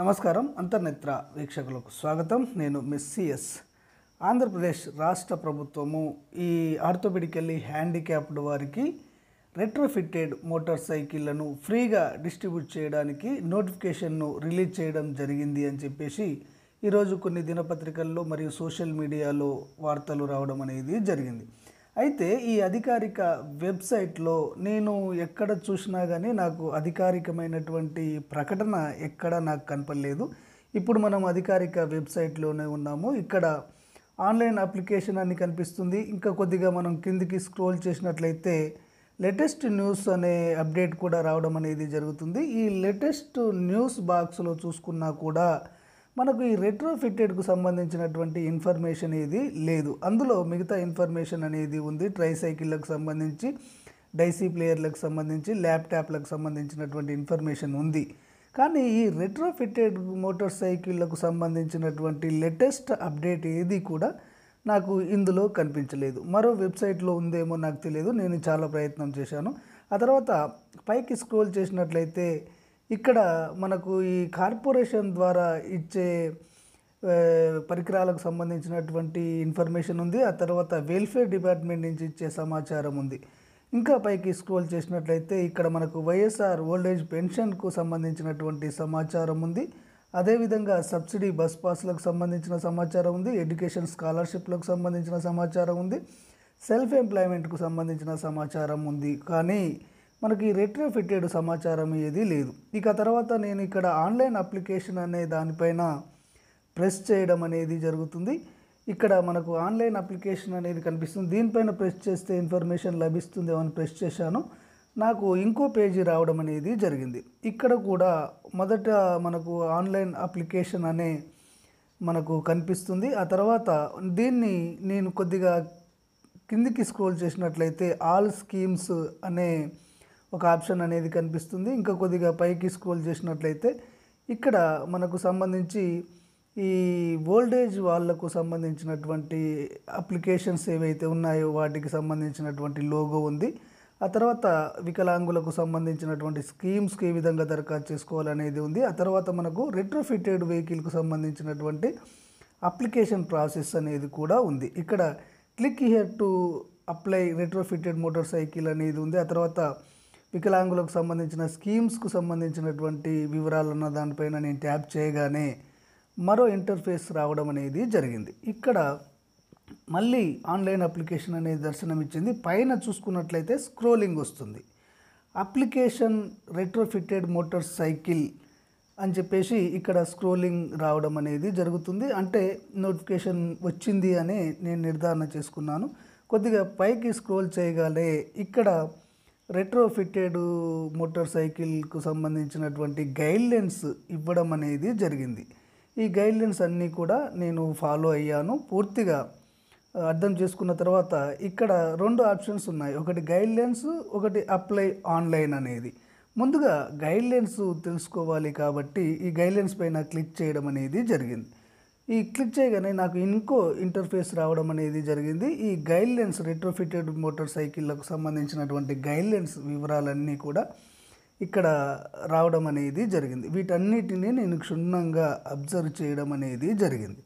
నమస్కారం అంతర్నేత్ర వీక్షకులకు స్వాగతం నేను సిఎస్ ఆంధ్రప్రదేశ్ రాష్ట్ర ప్రభుత్వము ఈ ఆర్థోపెడికల్లీ హ్యాండిక్యాప్డ్ వారికి రెట్రోఫిట్టెడ్ మోటార్ సైకిళ్లను ఫ్రీగా డిస్ట్రిబ్యూట్ చేయడానికి నోటిఫికేషన్ను రిలీజ్ చేయడం జరిగింది అని చెప్పేసి ఈరోజు కొన్ని దినపత్రికల్లో మరియు సోషల్ మీడియాలో వార్తలు రావడం అనేది జరిగింది అయితే ఈ అధికారిక వెబ్సైట్లో నేను ఎక్కడ చూసినా కానీ నాకు అధికారికమైనటువంటి ప్రకటన ఎక్కడ నాకు కనపడలేదు ఇప్పుడు మనం అధికారిక వెబ్సైట్లోనే ఉన్నాము ఇక్కడ ఆన్లైన్ అప్లికేషన్ అని కనిపిస్తుంది ఇంకా కొద్దిగా మనం కిందికి స్క్రోల్ చేసినట్లయితే లేటెస్ట్ న్యూస్ అనే అప్డేట్ కూడా రావడం అనేది జరుగుతుంది ఈ లేటెస్ట్ న్యూస్ బాక్స్లో చూసుకున్నా కూడా మనకు ఈ రెట్రోఫిట్టెడ్కు సంబంధించినటువంటి ఇన్ఫర్మేషన్ ఏది లేదు అందులో మిగతా ఇన్ఫర్మేషన్ అనేది ఉంది ట్రైసైకిళ్ళకు సంబంధించి డైసీ ప్లేయర్లకు సంబంధించి ల్యాప్టాప్లకు సంబంధించినటువంటి ఇన్ఫర్మేషన్ ఉంది కానీ ఈ రెట్రోఫిట్టెడ్ మోటార్ సైకిళ్లకు సంబంధించినటువంటి లేటెస్ట్ అప్డేట్ ఏది కూడా నాకు ఇందులో కనిపించలేదు మరో వెబ్సైట్లో ఉందేమో నాకు తెలియదు నేను చాలా ప్రయత్నం చేశాను ఆ తర్వాత పైకి స్క్రోల్ చేసినట్లయితే ఇక్కడ మనకు ఈ కార్పొరేషన్ ద్వారా ఇచ్చే పరికరాలకు సంబంధించినటువంటి ఇన్ఫర్మేషన్ ఉంది ఆ తర్వాత వెల్ఫేర్ డిపార్ట్మెంట్ నుంచి ఇచ్చే సమాచారం ఉంది ఇంకా పైకి స్క్రోల్ చేసినట్లయితే ఇక్కడ మనకు వైఎస్ఆర్ ఓల్డేజ్ పెన్షన్కు సంబంధించినటువంటి సమాచారం ఉంది అదేవిధంగా సబ్సిడీ బస్ పాస్లకు సంబంధించిన సమాచారం ఉంది ఎడ్యుకేషన్ స్కాలర్షిప్లకు సంబంధించిన సమాచారం ఉంది సెల్ఫ్ ఎంప్లాయ్మెంట్కు సంబంధించిన సమాచారం ఉంది కానీ మనకి రెట్రోఫిటెడ్ సమాచారం ఏది లేదు ఇక తర్వాత నేను ఇక్కడ ఆన్లైన్ అప్లికేషన్ అనే దానిపైన ప్రెస్ చేయడం అనేది జరుగుతుంది ఇక్కడ మనకు ఆన్లైన్ అప్లికేషన్ అనేది కనిపిస్తుంది దీనిపైన ప్రెస్ చేస్తే ఇన్ఫర్మేషన్ లభిస్తుంది అని ప్రెస్ చేశాను నాకు ఇంకో పేజీ రావడం అనేది జరిగింది ఇక్కడ కూడా మొదట మనకు ఆన్లైన్ అప్లికేషన్ అనే మనకు కనిపిస్తుంది ఆ తర్వాత దీన్ని నేను కొద్దిగా కిందికి స్క్రోల్ చేసినట్లయితే ఆల్ స్కీమ్స్ అనే ఒక ఆప్షన్ అనేది కనిపిస్తుంది ఇంకా కొద్దిగా పైకి స్క్రోల్ చేసినట్లయితే ఇక్కడ మనకు సంబంధించి ఈ ఓల్డేజ్ వాళ్ళకు సంబంధించినటువంటి అప్లికేషన్స్ ఏవైతే ఉన్నాయో వాటికి సంబంధించినటువంటి లోగో ఉంది ఆ తర్వాత వికలాంగులకు సంబంధించినటువంటి స్కీమ్స్కి ఏ విధంగా దరఖాస్తు చేసుకోవాలనేది ఉంది ఆ తర్వాత మనకు రిట్రోఫిటెడ్ వెహికల్కు సంబంధించినటువంటి అప్లికేషన్ ప్రాసెస్ అనేది కూడా ఉంది ఇక్కడ click here to apply retrofitted motorcycle అనేది ఉంది ఆ తర్వాత వికలాంగులకు సంబంధించిన స్కీమ్స్కు సంబంధించినటువంటి వివరాలున్న దానిపైన నేను ట్యాప్ చేయగానే మరో ఇంటర్ఫేస్ రావడం అనేది జరిగింది ఇక్కడ మళ్ళీ ఆన్లైన్ అప్లికేషన్ అనేది దర్శనమిచ్చింది పైన చూసుకున్నట్లయితే స్క్రోలింగ్ వస్తుంది అప్లికేషన్ రెట్రోఫిట్టెడ్ మోటార్ సైకిల్ అని చెప్పేసి ఇక్కడ స్క్రోలింగ్ రావడం అనేది జరుగుతుంది అంటే నోటిఫికేషన్ వచ్చింది అని నేను నిర్ధారణ చేసుకున్నాను కొద్దిగా పైకి స్క్రోల్ చేయగానే ఇక్కడ రెట్రోఫిట్టెడ్ మోటార్ సైకిల్కు సంబంధించినటువంటి గైడ్లైన్స్ ఇవ్వడం అనేది జరిగింది ఈ గైడ్లైన్స్ అన్నీ కూడా నేను ఫాలో అయ్యాను పూర్తిగా అర్థం చేసుకున్న తర్వాత ఇక్కడ రెండు ఆప్షన్స్ ఉన్నాయి ఒకటి గైడ్లైన్స్ ఒకటి అప్లై ఆన్లైన్ అనేది ముందుగా గైడ్లైన్స్ తెలుసుకోవాలి కాబట్టి ఈ గైడ్లైన్స్ పైన క్లిక్ చేయడం అనేది జరిగింది ఈ క్లిక్ చేయగానే నాకు ఇంకో ఇంటర్ఫేస్ రావడం అనేది జరిగింది ఈ గైడ్ లైన్స్ రెట్రోఫిటెడ్ మోటార్ సైకిళ్లకు సంబంధించినటువంటి గైడ్ లైన్స్ వివరాలన్నీ కూడా ఇక్కడ రావడం అనేది జరిగింది వీటన్నిటిని నేను క్షుణ్ణంగా అబ్జర్వ్ చేయడం అనేది జరిగింది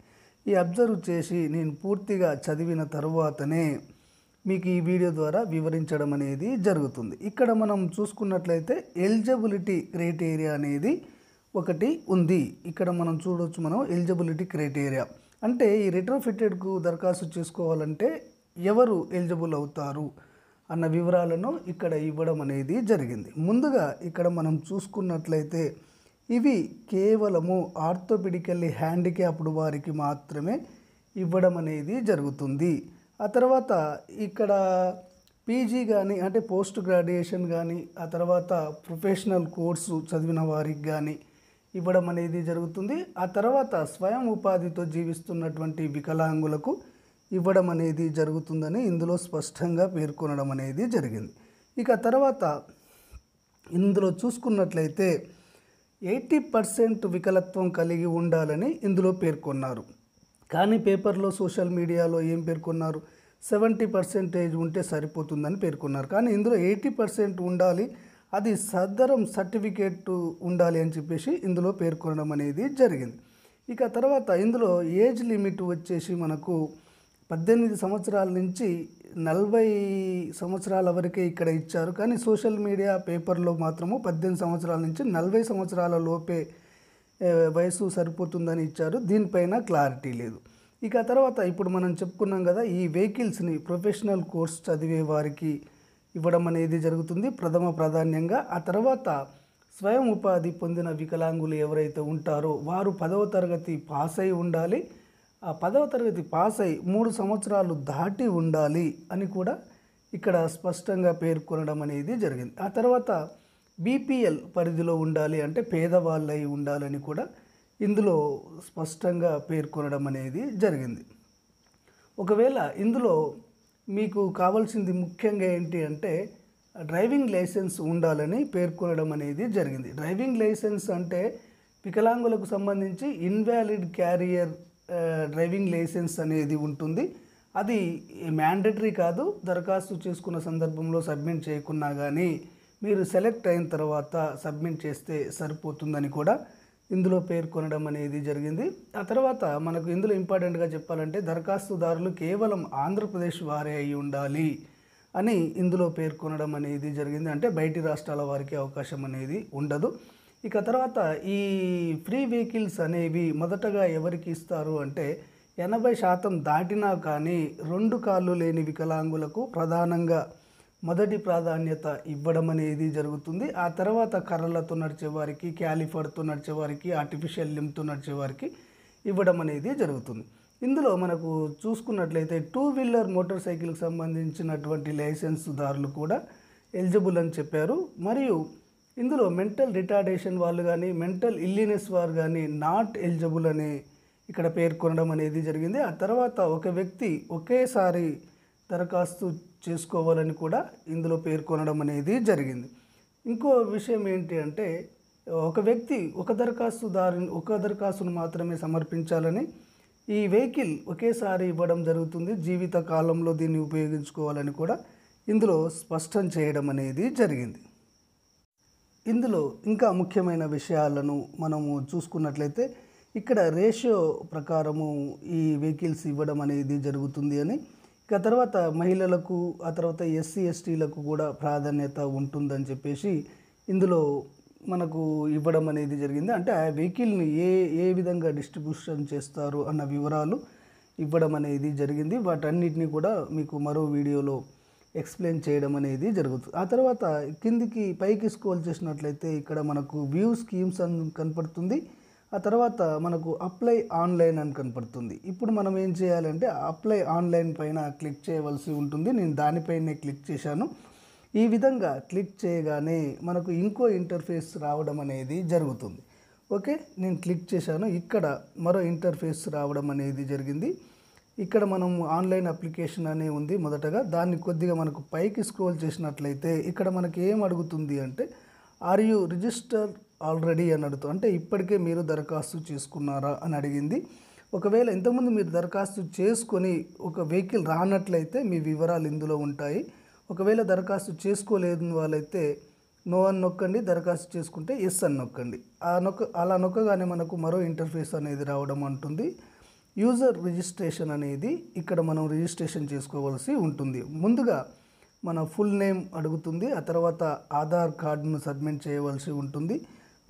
ఈ అబ్జర్వ్ చేసి నేను పూర్తిగా చదివిన తర్వాతనే మీకు ఈ వీడియో ద్వారా వివరించడం అనేది జరుగుతుంది ఇక్కడ మనం చూసుకున్నట్లయితే ఎలిజిబిలిటీ క్రైటీరియా అనేది ఒకటి ఉంది ఇక్కడ మనం చూడవచ్చు మనం ఎలిజిబిలిటీ క్రైటీరియా అంటే ఈ రిట్రోఫిటెడ్కు దరఖాస్తు చేసుకోవాలంటే ఎవరు ఎలిజిబుల్ అవుతారు అన్న వివరాలను ఇక్కడ ఇవ్వడం అనేది జరిగింది ముందుగా ఇక్కడ మనం చూసుకున్నట్లయితే ఇవి కేవలము ఆర్థోపెడికల్లీ హ్యాండిక్యాప్డ్ వారికి మాత్రమే ఇవ్వడం అనేది జరుగుతుంది ఆ తర్వాత ఇక్కడ పీజీ కానీ అంటే పోస్ట్ గ్రాడ్యుయేషన్ కానీ ఆ తర్వాత ప్రొఫెషనల్ కోర్సు చదివిన వారికి కానీ ఇవ్వడం అనేది జరుగుతుంది ఆ తర్వాత స్వయం ఉపాధితో జీవిస్తున్నటువంటి వికలాంగులకు ఇవ్వడం అనేది జరుగుతుందని ఇందులో స్పష్టంగా పేర్కొనడం అనేది జరిగింది ఇక తర్వాత ఇందులో చూసుకున్నట్లయితే ఎయిటీ పర్సెంట్ వికలత్వం కలిగి ఉండాలని ఇందులో పేర్కొన్నారు కానీ పేపర్లో సోషల్ మీడియాలో ఏం పేర్కొన్నారు సెవెంటీ పర్సెంటేజ్ ఉంటే సరిపోతుందని పేర్కొన్నారు కానీ ఇందులో ఎయిటీ పర్సెంట్ ఉండాలి అది సదరం సర్టిఫికేట్ ఉండాలి అని చెప్పేసి ఇందులో పేర్కొనడం అనేది జరిగింది ఇక తర్వాత ఇందులో ఏజ్ లిమిట్ వచ్చేసి మనకు పద్దెనిమిది సంవత్సరాల నుంచి నలభై సంవత్సరాల వరకే ఇక్కడ ఇచ్చారు కానీ సోషల్ మీడియా పేపర్లో మాత్రము పద్దెనిమిది సంవత్సరాల నుంచి నలభై సంవత్సరాల లోపే వయసు సరిపోతుందని ఇచ్చారు దీనిపైన క్లారిటీ లేదు ఇక తర్వాత ఇప్పుడు మనం చెప్పుకున్నాం కదా ఈ వెహికల్స్ని ప్రొఫెషనల్ కోర్స్ చదివే వారికి ఇవ్వడం అనేది జరుగుతుంది ప్రథమ ప్రాధాన్యంగా ఆ తర్వాత స్వయం ఉపాధి పొందిన వికలాంగులు ఎవరైతే ఉంటారో వారు పదవ తరగతి పాస్ అయి ఉండాలి ఆ పదవ తరగతి పాస్ అయి మూడు సంవత్సరాలు దాటి ఉండాలి అని కూడా ఇక్కడ స్పష్టంగా పేర్కొనడం అనేది జరిగింది ఆ తర్వాత బీపీఎల్ పరిధిలో ఉండాలి అంటే పేదవాళ్ళై ఉండాలని కూడా ఇందులో స్పష్టంగా పేర్కొనడం అనేది జరిగింది ఒకవేళ ఇందులో మీకు కావాల్సింది ముఖ్యంగా ఏంటి అంటే డ్రైవింగ్ లైసెన్స్ ఉండాలని పేర్కొనడం అనేది జరిగింది డ్రైవింగ్ లైసెన్స్ అంటే వికలాంగులకు సంబంధించి ఇన్వాలిడ్ క్యారియర్ డ్రైవింగ్ లైసెన్స్ అనేది ఉంటుంది అది మ్యాండటరీ కాదు దరఖాస్తు చేసుకున్న సందర్భంలో సబ్మిట్ చేయకున్నా కానీ మీరు సెలెక్ట్ అయిన తర్వాత సబ్మిట్ చేస్తే సరిపోతుందని కూడా ఇందులో పేర్కొనడం అనేది జరిగింది ఆ తర్వాత మనకు ఇందులో ఇంపార్టెంట్గా చెప్పాలంటే దరఖాస్తుదారులు కేవలం ఆంధ్రప్రదేశ్ వారే అయి ఉండాలి అని ఇందులో పేర్కొనడం అనేది జరిగింది అంటే బయటి రాష్ట్రాల వారికి అవకాశం అనేది ఉండదు ఇక తర్వాత ఈ ఫ్రీ వెహికల్స్ అనేవి మొదటగా ఎవరికి ఇస్తారు అంటే ఎనభై శాతం దాటినా కానీ రెండు కాళ్ళు లేని వికలాంగులకు ప్రధానంగా మొదటి ప్రాధాన్యత ఇవ్వడం అనేది జరుగుతుంది ఆ తర్వాత కర్రలతో నడిచేవారికి క్యాలిఫర్తో నడిచేవారికి ఆర్టిఫిషియల్ లిమ్తో నడిచేవారికి ఇవ్వడం అనేది జరుగుతుంది ఇందులో మనకు చూసుకున్నట్లయితే టూ వీలర్ మోటార్ సైకిల్కి సంబంధించినటువంటి లైసెన్స్దారులు కూడా ఎలిజిబుల్ అని చెప్పారు మరియు ఇందులో మెంటల్ రిటార్డేషన్ వాళ్ళు కానీ మెంటల్ ఇల్లీనెస్ వారు కానీ నాట్ ఎలిజిబుల్ అని ఇక్కడ పేర్కొనడం అనేది జరిగింది ఆ తర్వాత ఒక వ్యక్తి ఒకేసారి దరఖాస్తు చేసుకోవాలని కూడా ఇందులో పేర్కొనడం అనేది జరిగింది ఇంకో విషయం ఏంటి అంటే ఒక వ్యక్తి ఒక దారిని ఒక దరఖాస్తును మాత్రమే సమర్పించాలని ఈ వెహికల్ ఒకేసారి ఇవ్వడం జరుగుతుంది జీవిత కాలంలో దీన్ని ఉపయోగించుకోవాలని కూడా ఇందులో స్పష్టం చేయడం అనేది జరిగింది ఇందులో ఇంకా ముఖ్యమైన విషయాలను మనము చూసుకున్నట్లయితే ఇక్కడ రేషియో ప్రకారము ఈ వెహికల్స్ ఇవ్వడం అనేది జరుగుతుంది అని ఇక తర్వాత మహిళలకు ఆ తర్వాత ఎస్సీ ఎస్టీలకు కూడా ప్రాధాన్యత ఉంటుందని చెప్పేసి ఇందులో మనకు ఇవ్వడం అనేది జరిగింది అంటే ఆ వెహికల్ని ఏ ఏ విధంగా డిస్ట్రిబ్యూషన్ చేస్తారు అన్న వివరాలు ఇవ్వడం అనేది జరిగింది వాటన్నిటిని కూడా మీకు మరో వీడియోలో ఎక్స్ప్లెయిన్ చేయడం అనేది జరుగుతుంది ఆ తర్వాత కిందికి పైకి స్కోల్ చేసినట్లయితే ఇక్కడ మనకు వ్యూ స్కీమ్స్ అని కనపడుతుంది ఆ తర్వాత మనకు అప్లై ఆన్లైన్ అని కనపడుతుంది ఇప్పుడు మనం ఏం చేయాలంటే అప్లై ఆన్లైన్ పైన క్లిక్ చేయవలసి ఉంటుంది నేను దానిపైనే క్లిక్ చేశాను ఈ విధంగా క్లిక్ చేయగానే మనకు ఇంకో ఇంటర్ఫేస్ రావడం అనేది జరుగుతుంది ఓకే నేను క్లిక్ చేశాను ఇక్కడ మరో ఇంటర్ఫేస్ రావడం అనేది జరిగింది ఇక్కడ మనం ఆన్లైన్ అప్లికేషన్ అనే ఉంది మొదటగా దాన్ని కొద్దిగా మనకు పైకి స్క్రోల్ చేసినట్లయితే ఇక్కడ మనకి ఏం అడుగుతుంది అంటే ఆర్ యూ రిజిస్టర్ ఆల్రెడీ అని అడుగుతాం అంటే ఇప్పటికే మీరు దరఖాస్తు చేసుకున్నారా అని అడిగింది ఒకవేళ ఇంతకుముందు మీరు దరఖాస్తు చేసుకొని ఒక వెహికల్ రానట్లయితే మీ వివరాలు ఇందులో ఉంటాయి ఒకవేళ దరఖాస్తు చేసుకోలేని వాళ్ళైతే నో అని నొక్కండి దరఖాస్తు చేసుకుంటే ఎస్ అని నొక్కండి ఆ నొక్క అలా నొక్కగానే మనకు మరో ఇంటర్ఫేస్ అనేది రావడం అంటుంది యూజర్ రిజిస్ట్రేషన్ అనేది ఇక్కడ మనం రిజిస్ట్రేషన్ చేసుకోవాల్సి ఉంటుంది ముందుగా మన ఫుల్ నేమ్ అడుగుతుంది ఆ తర్వాత ఆధార్ కార్డును సబ్మిట్ చేయవలసి ఉంటుంది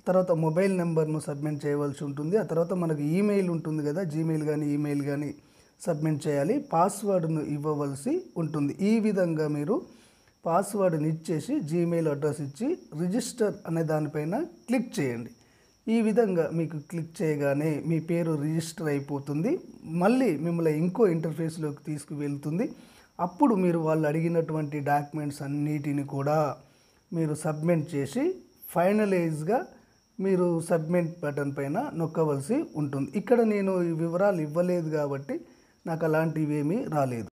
తర్వాత మొబైల్ నెంబర్ను సబ్మిట్ చేయవలసి ఉంటుంది ఆ తర్వాత మనకు ఈమెయిల్ ఉంటుంది కదా జీమెయిల్ కానీ ఈమెయిల్ కానీ సబ్మిట్ చేయాలి పాస్వర్డ్ను ఇవ్వవలసి ఉంటుంది ఈ విధంగా మీరు పాస్వర్డ్ని ఇచ్చేసి జీమెయిల్ అడ్రస్ ఇచ్చి రిజిస్టర్ అనే దానిపైన క్లిక్ చేయండి ఈ విధంగా మీకు క్లిక్ చేయగానే మీ పేరు రిజిస్టర్ అయిపోతుంది మళ్ళీ మిమ్మల్ని ఇంకో ఇంటర్ఫేస్లోకి తీసుకువెళ్తుంది అప్పుడు మీరు వాళ్ళు అడిగినటువంటి డాక్యుమెంట్స్ అన్నిటిని కూడా మీరు సబ్మిట్ చేసి ఫైనలైజ్గా మీరు సబ్మిట్ బటన్ పైన నొక్కవలసి ఉంటుంది ఇక్కడ నేను ఈ వివరాలు ఇవ్వలేదు కాబట్టి నాకు అలాంటివి ఏమీ రాలేదు